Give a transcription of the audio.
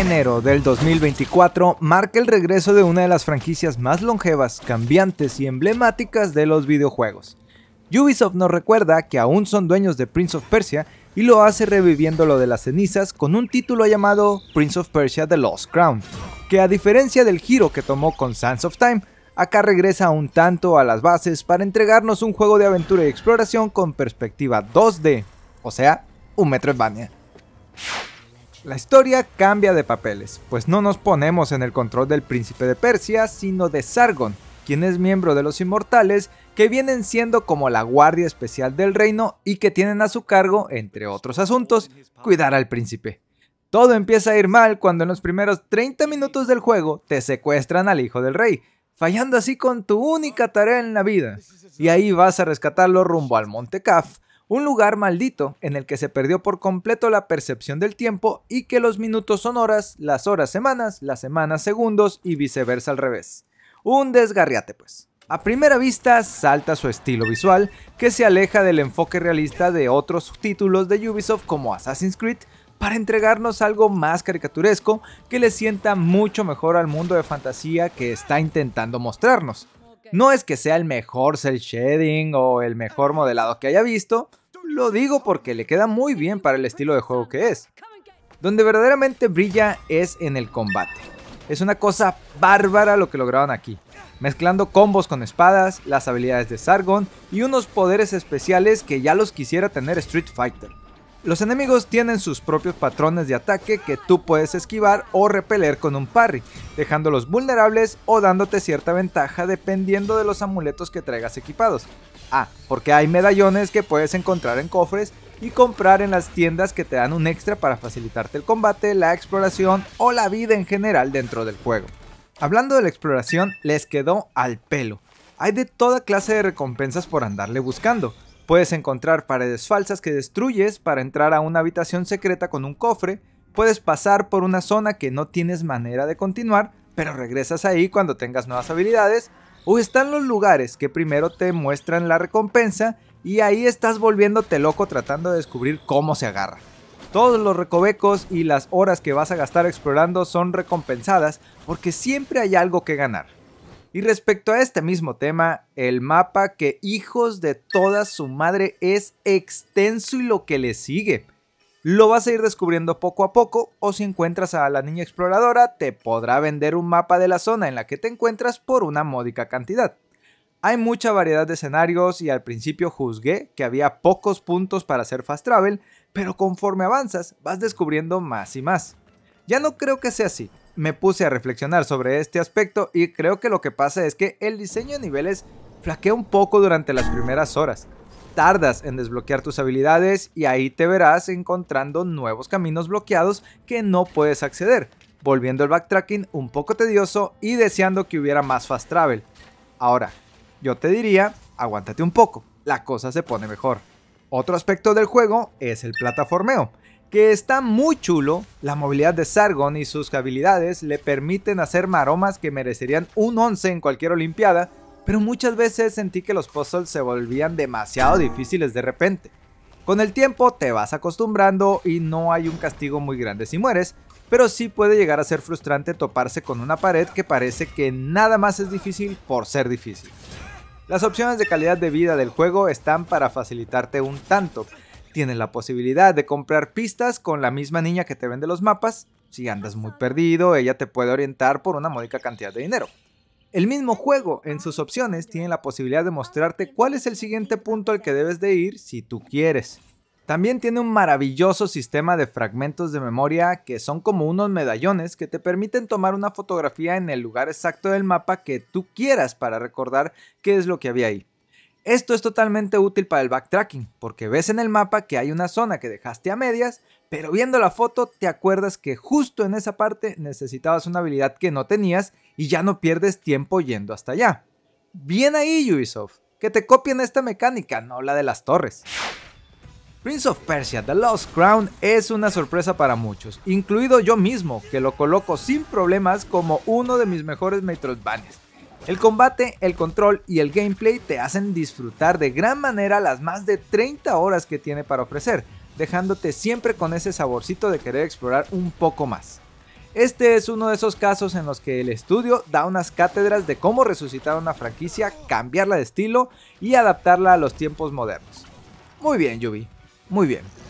enero del 2024 marca el regreso de una de las franquicias más longevas, cambiantes y emblemáticas de los videojuegos. Ubisoft nos recuerda que aún son dueños de Prince of Persia y lo hace reviviendo lo de las cenizas con un título llamado Prince of Persia The Lost Crown, que a diferencia del giro que tomó con Sands of Time, acá regresa un tanto a las bases para entregarnos un juego de aventura y exploración con perspectiva 2D, o sea, un metro Metroidvania. La historia cambia de papeles, pues no nos ponemos en el control del príncipe de Persia, sino de Sargon, quien es miembro de los inmortales, que vienen siendo como la guardia especial del reino y que tienen a su cargo, entre otros asuntos, cuidar al príncipe. Todo empieza a ir mal cuando en los primeros 30 minutos del juego te secuestran al hijo del rey, fallando así con tu única tarea en la vida. Y ahí vas a rescatarlo rumbo al Monte Caf, un lugar maldito en el que se perdió por completo la percepción del tiempo y que los minutos son horas, las horas semanas, las semanas segundos y viceversa al revés. Un desgarriate pues. A primera vista salta su estilo visual, que se aleja del enfoque realista de otros subtítulos de Ubisoft como Assassin's Creed, para entregarnos algo más caricaturesco que le sienta mucho mejor al mundo de fantasía que está intentando mostrarnos. No es que sea el mejor cel shading o el mejor modelado que haya visto, lo digo porque le queda muy bien para el estilo de juego que es. Donde verdaderamente brilla es en el combate. Es una cosa bárbara lo que lograron aquí, mezclando combos con espadas, las habilidades de Sargon y unos poderes especiales que ya los quisiera tener Street Fighter. Los enemigos tienen sus propios patrones de ataque que tú puedes esquivar o repeler con un parry, dejándolos vulnerables o dándote cierta ventaja dependiendo de los amuletos que traigas equipados. Ah, porque hay medallones que puedes encontrar en cofres y comprar en las tiendas que te dan un extra para facilitarte el combate, la exploración o la vida en general dentro del juego. Hablando de la exploración, les quedó al pelo. Hay de toda clase de recompensas por andarle buscando. Puedes encontrar paredes falsas que destruyes para entrar a una habitación secreta con un cofre. Puedes pasar por una zona que no tienes manera de continuar, pero regresas ahí cuando tengas nuevas habilidades. O están los lugares que primero te muestran la recompensa y ahí estás volviéndote loco tratando de descubrir cómo se agarra. Todos los recovecos y las horas que vas a gastar explorando son recompensadas porque siempre hay algo que ganar. Y respecto a este mismo tema, el mapa que hijos de toda su madre es extenso y lo que le sigue. Lo vas a ir descubriendo poco a poco o si encuentras a la niña exploradora te podrá vender un mapa de la zona en la que te encuentras por una módica cantidad. Hay mucha variedad de escenarios y al principio juzgué que había pocos puntos para hacer fast travel, pero conforme avanzas vas descubriendo más y más. Ya no creo que sea así, me puse a reflexionar sobre este aspecto y creo que lo que pasa es que el diseño de niveles flaquea un poco durante las primeras horas. Tardas en desbloquear tus habilidades y ahí te verás encontrando nuevos caminos bloqueados que no puedes acceder, volviendo el backtracking un poco tedioso y deseando que hubiera más fast travel. Ahora, yo te diría, aguántate un poco, la cosa se pone mejor. Otro aspecto del juego es el plataformeo que está muy chulo, la movilidad de Sargon y sus habilidades le permiten hacer maromas que merecerían un 11 en cualquier olimpiada, pero muchas veces sentí que los puzzles se volvían demasiado difíciles de repente. Con el tiempo te vas acostumbrando y no hay un castigo muy grande si mueres, pero sí puede llegar a ser frustrante toparse con una pared que parece que nada más es difícil por ser difícil. Las opciones de calidad de vida del juego están para facilitarte un tanto, tienes la posibilidad de comprar pistas con la misma niña que te vende los mapas. Si andas muy perdido, ella te puede orientar por una módica cantidad de dinero. El mismo juego en ah, sus opciones tiene la posibilidad de mostrarte ah, cuál es el siguiente punto al que debes de ir si tú quieres. También tiene un maravilloso sistema de fragmentos de memoria que son como unos medallones que te permiten tomar una fotografía en el lugar exacto del mapa que tú quieras para recordar qué es lo que había ahí. Esto es totalmente útil para el backtracking, porque ves en el mapa que hay una zona que dejaste a medias, pero viendo la foto te acuerdas que justo en esa parte necesitabas una habilidad que no tenías y ya no pierdes tiempo yendo hasta allá. Bien ahí Ubisoft, que te copien esta mecánica, no la de las torres. Prince of Persia The Lost Crown es una sorpresa para muchos, incluido yo mismo, que lo coloco sin problemas como uno de mis mejores Metroidvanias el combate, el control y el gameplay te hacen disfrutar de gran manera las más de 30 horas que tiene para ofrecer, dejándote siempre con ese saborcito de querer explorar un poco más. Este es uno de esos casos en los que el estudio da unas cátedras de cómo resucitar una franquicia, cambiarla de estilo y adaptarla a los tiempos modernos. Muy bien, Yubi, muy bien.